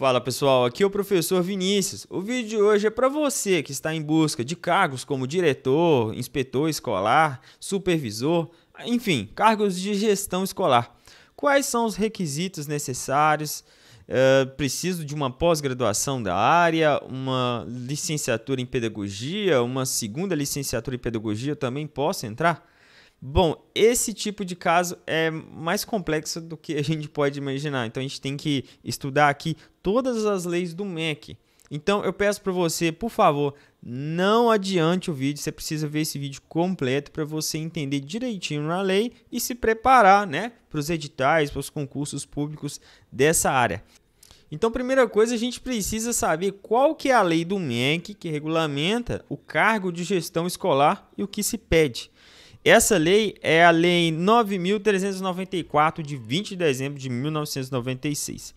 Fala pessoal, aqui é o professor Vinícius. O vídeo de hoje é para você que está em busca de cargos como diretor, inspetor escolar, supervisor, enfim, cargos de gestão escolar. Quais são os requisitos necessários? É, preciso de uma pós-graduação da área, uma licenciatura em pedagogia, uma segunda licenciatura em pedagogia, eu também posso entrar? Bom, esse tipo de caso é mais complexo do que a gente pode imaginar. Então a gente tem que estudar aqui todas as leis do MEC. Então eu peço para você, por favor, não adiante o vídeo, você precisa ver esse vídeo completo para você entender direitinho na lei e se preparar, né, para os editais, para os concursos públicos dessa área. Então, primeira coisa, a gente precisa saber qual que é a lei do MEC que regulamenta o cargo de gestão escolar e o que se pede. Essa lei é a Lei 9.394, de 20 de dezembro de 1996.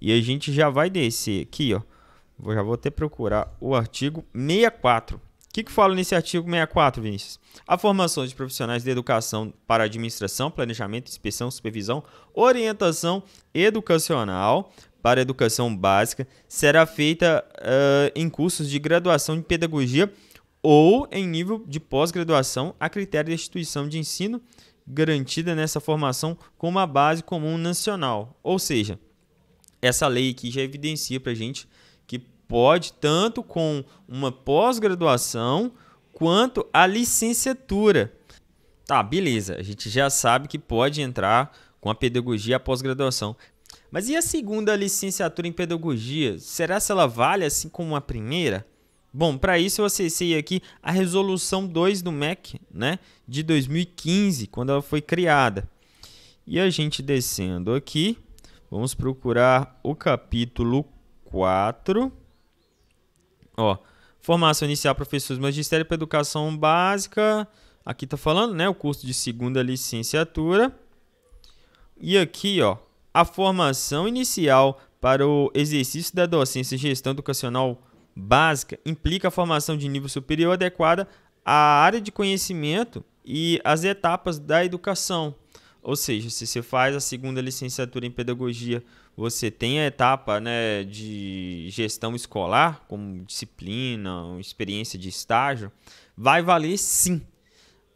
E a gente já vai descer aqui, ó. Vou, já vou até procurar o artigo 64. O que, que fala nesse artigo 64, Vinícius? A formação de profissionais de educação para administração, planejamento, inspeção, supervisão, orientação educacional para educação básica será feita uh, em cursos de graduação em pedagogia ou em nível de pós-graduação a critério da instituição de ensino garantida nessa formação com uma base comum nacional. Ou seja, essa lei aqui já evidencia para a gente que pode, tanto com uma pós-graduação quanto a licenciatura. Tá, beleza, a gente já sabe que pode entrar com a pedagogia pós-graduação. Mas e a segunda licenciatura em pedagogia? Será se ela vale assim como a primeira? Bom, para isso eu acessei aqui a resolução 2 do MEC, né, de 2015, quando ela foi criada. E a gente descendo aqui, vamos procurar o capítulo 4. Ó, formação inicial professores magistério para educação básica. Aqui tá falando, né, o curso de segunda licenciatura. E aqui, ó, a formação inicial para o exercício da docência e gestão educacional básica implica a formação de nível superior adequada à área de conhecimento e às etapas da educação. Ou seja, se você faz a segunda licenciatura em pedagogia, você tem a etapa né, de gestão escolar, como disciplina, experiência de estágio, vai valer sim.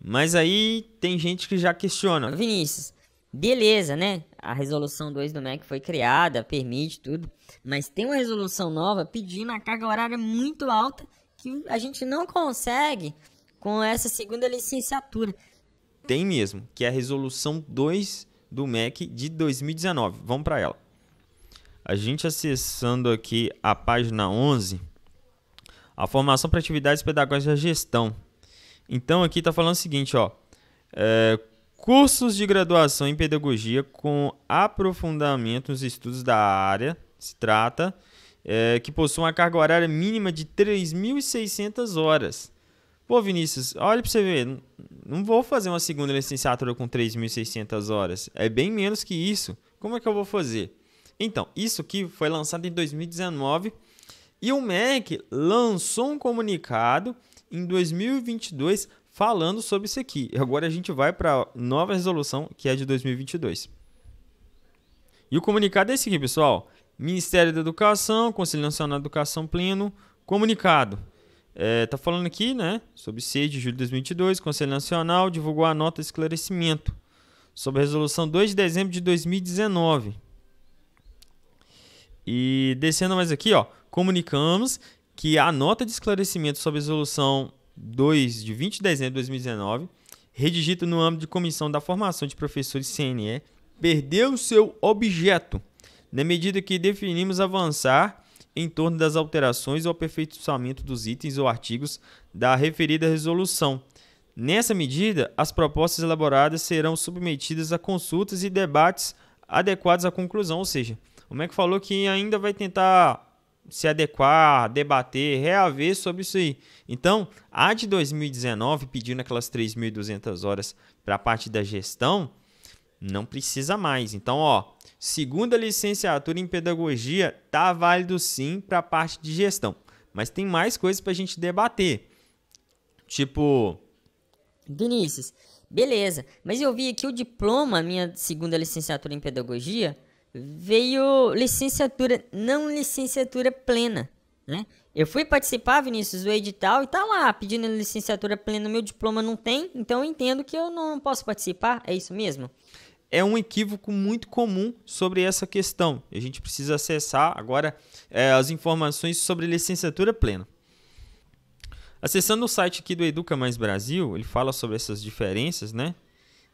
Mas aí tem gente que já questiona. Vinícius, Beleza, né? A resolução 2 do MEC foi criada, permite tudo, mas tem uma resolução nova pedindo a carga horária muito alta que a gente não consegue com essa segunda licenciatura. Tem mesmo, que é a resolução 2 do MEC de 2019. Vamos para ela. A gente acessando aqui a página 11, a formação para atividades pedagógicas da gestão. Então aqui está falando o seguinte, ó, é, cursos de graduação em pedagogia com aprofundamento nos estudos da área. Se trata é, que possuem uma carga horária mínima de 3.600 horas. Pô, Vinícius, olha para você ver, não vou fazer uma segunda licenciatura com 3.600 horas. É bem menos que isso. Como é que eu vou fazer? Então, isso aqui foi lançado em 2019 e o MEC lançou um comunicado em 2022 falando sobre isso aqui. Agora a gente vai para a nova resolução, que é de 2022. E o comunicado é esse aqui, pessoal. Ministério da Educação, Conselho Nacional da Educação Pleno, comunicado. É, tá falando aqui, né, sobre 6 de julho de 2022, Conselho Nacional divulgou a nota de esclarecimento sobre a resolução 2 de dezembro de 2019. E descendo mais aqui, ó, comunicamos que a nota de esclarecimento sobre a resolução 2 de 20 de dezembro de 2019, redigido no âmbito de Comissão da Formação de Professores CNE, perdeu seu objeto, na medida que definimos avançar em torno das alterações ou aperfeiçoamento dos itens ou artigos da referida resolução. Nessa medida, as propostas elaboradas serão submetidas a consultas e debates adequados à conclusão, ou seja, o MEC falou que ainda vai tentar se adequar, debater, reaver sobre isso aí. Então, a de 2019, pedindo aquelas 3.200 horas para a parte da gestão, não precisa mais. Então, ó, segunda licenciatura em pedagogia tá válido sim para a parte de gestão, mas tem mais coisas para a gente debater. Tipo, Vinícius, beleza, mas eu vi aqui o diploma, minha segunda licenciatura em pedagogia, veio licenciatura, não licenciatura plena, né? Eu fui participar, Vinícius, do edital e tá lá pedindo licenciatura plena, meu diploma não tem, então eu entendo que eu não posso participar, é isso mesmo? É um equívoco muito comum sobre essa questão. A gente precisa acessar agora é, as informações sobre licenciatura plena. Acessando o site aqui do Educa Mais Brasil, ele fala sobre essas diferenças, né?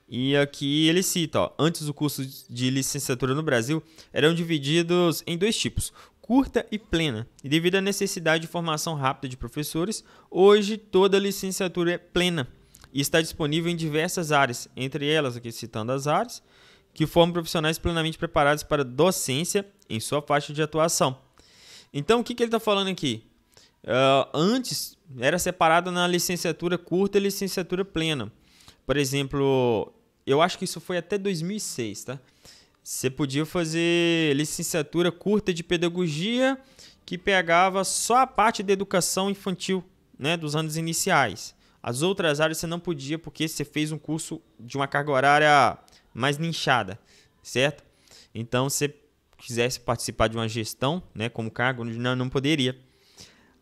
E aqui ele cita, ó, antes o curso de licenciatura no Brasil eram divididos em dois tipos, curta e plena. E devido à necessidade de formação rápida de professores, hoje toda licenciatura é plena e está disponível em diversas áreas, entre elas, aqui citando as áreas, que formam profissionais plenamente preparados para docência em sua faixa de atuação. Então, o que, que ele está falando aqui? Uh, antes era separado na licenciatura curta e licenciatura plena. Por exemplo, eu acho que isso foi até 2006, tá? Você podia fazer licenciatura curta de pedagogia que pegava só a parte da educação infantil, né, dos anos iniciais. As outras áreas você não podia porque você fez um curso de uma carga horária mais nichada, certo? Então, se você quisesse participar de uma gestão, né, como cargo, não, não poderia.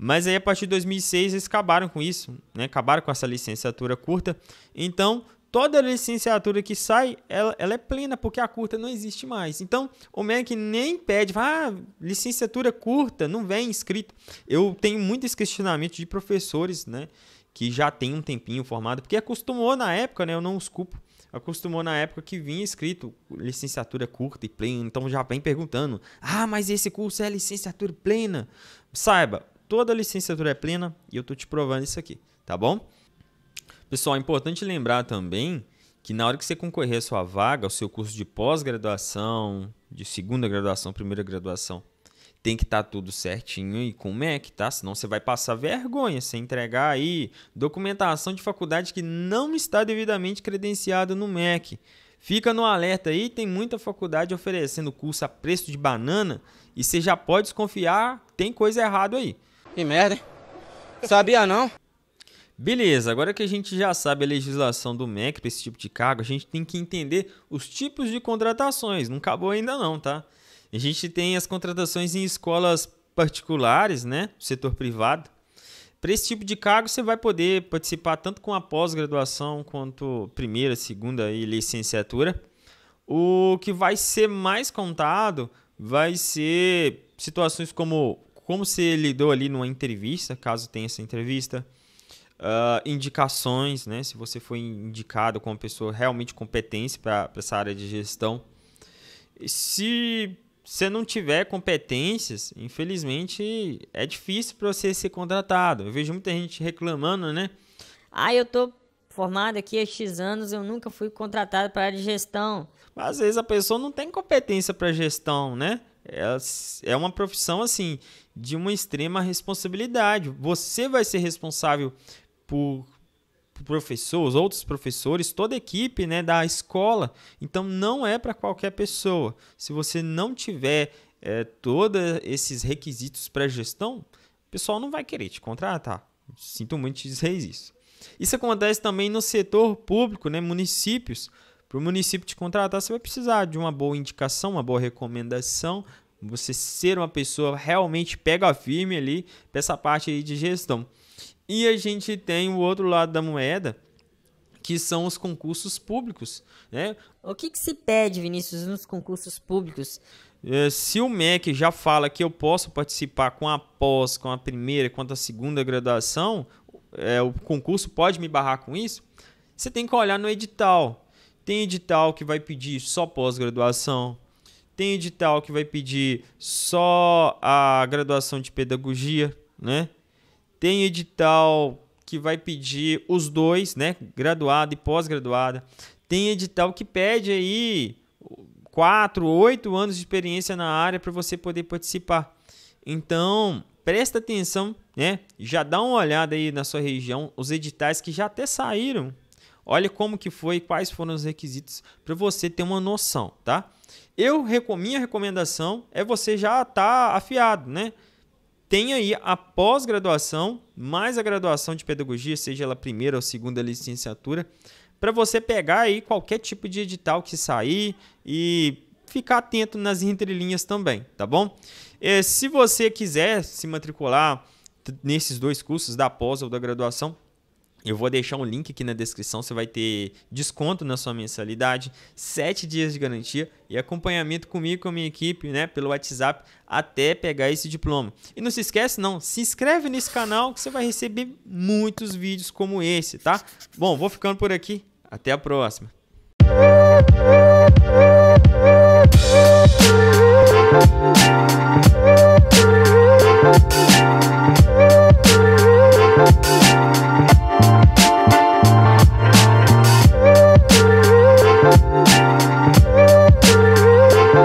Mas aí a partir de 2006 eles acabaram com isso, né? acabaram com essa licenciatura curta. Então toda licenciatura que sai, ela, ela, é plena, porque a curta não existe mais. Então, o MEC nem pede, ah, licenciatura curta, não vem inscrito. Eu tenho muitos questionamentos de professores, né, que já tem um tempinho formado, porque acostumou na época, né, eu não os culpo, acostumou na época que vinha escrito licenciatura curta e plena, então já vem perguntando, ah, mas esse curso é licenciatura plena? Saiba, toda a licenciatura é plena e eu tô te provando isso aqui, tá bom? Pessoal, é importante lembrar também que na hora que você concorrer à sua vaga, ao seu curso de pós-graduação, de segunda graduação, primeira graduação, tem que estar tá tudo certinho e com MEC, é tá? Senão você vai passar vergonha se entregar aí documentação de faculdade que não está devidamente credenciada no MEC. Fica no alerta aí, tem muita faculdade oferecendo curso a preço de banana e você já pode desconfiar, tem coisa errada aí. Que merda, hein? Sabia não? Beleza, agora que a gente já sabe a legislação do MEC para esse tipo de cargo, a gente tem que entender os tipos de contratações. Não acabou ainda não, tá? A gente tem as contratações em escolas particulares, né? Setor privado. Para esse tipo de cargo, você vai poder participar tanto com a pós-graduação quanto primeira, segunda e licenciatura. O que vai ser mais contado vai ser situações como como se ele ali numa entrevista, caso tenha essa entrevista, uh, indicações, né? Se você foi indicado como pessoa realmente competente para essa área de gestão. Se você não tiver competências, infelizmente é difícil para você ser contratado. Eu vejo muita gente reclamando, né? Ah, eu tô formado aqui há X anos, eu nunca fui contratado para área de gestão. Mas às vezes a pessoa não tem competência para gestão, né? É, é uma profissão assim de uma extrema responsabilidade. Você vai ser responsável por professores, outros professores, toda a equipe, né, da escola. Então não é para qualquer pessoa. Se você não tiver é, todos esses requisitos para gestão, o pessoal não vai querer te contratar. Sinto muito te dizer isso. Isso acontece também no setor público, né, municípios. Para o município te contratar, você vai precisar de uma boa indicação, uma boa recomendação, você ser uma pessoa realmente pega firme ali para essa parte aí de gestão. E a gente tem o outro lado da moeda, que são os concursos públicos. Né? O que, que se pede, Vinícius, nos concursos públicos? É, se o MEC já fala que eu posso participar com a pós, com a primeira, com a segunda graduação, é, o concurso pode me barrar com isso? Você tem que olhar no edital. Tem edital que vai pedir só pós-graduação. Tem edital que vai pedir só a graduação de pedagogia, né? Tem edital que vai pedir os dois, né? Graduada e pós-graduada. Tem edital que pede aí quatro, oito anos de experiência na área para você poder participar. Então, presta atenção, né? Já dá uma olhada aí na sua região, os editais que já até saíram, Olha como que foi, quais foram os requisitos para você ter uma noção, tá? Eu minha recomendação é você já estar tá afiado, né? Tem aí a pós-graduação, mais a graduação de pedagogia, seja ela primeira ou segunda licenciatura, para você pegar aí qualquer tipo de edital que sair e ficar atento nas entrelinhas também, tá bom? É, se você quiser se matricular nesses dois cursos, da pós ou da graduação, eu vou deixar um link aqui na descrição, você vai ter desconto na sua mensalidade, 7 dias de garantia e acompanhamento comigo, e com a minha equipe, né, pelo WhatsApp, até pegar esse diploma. E não se esquece não, se inscreve nesse canal que você vai receber muitos vídeos como esse, tá? Bom, vou ficando por aqui, até a próxima. Música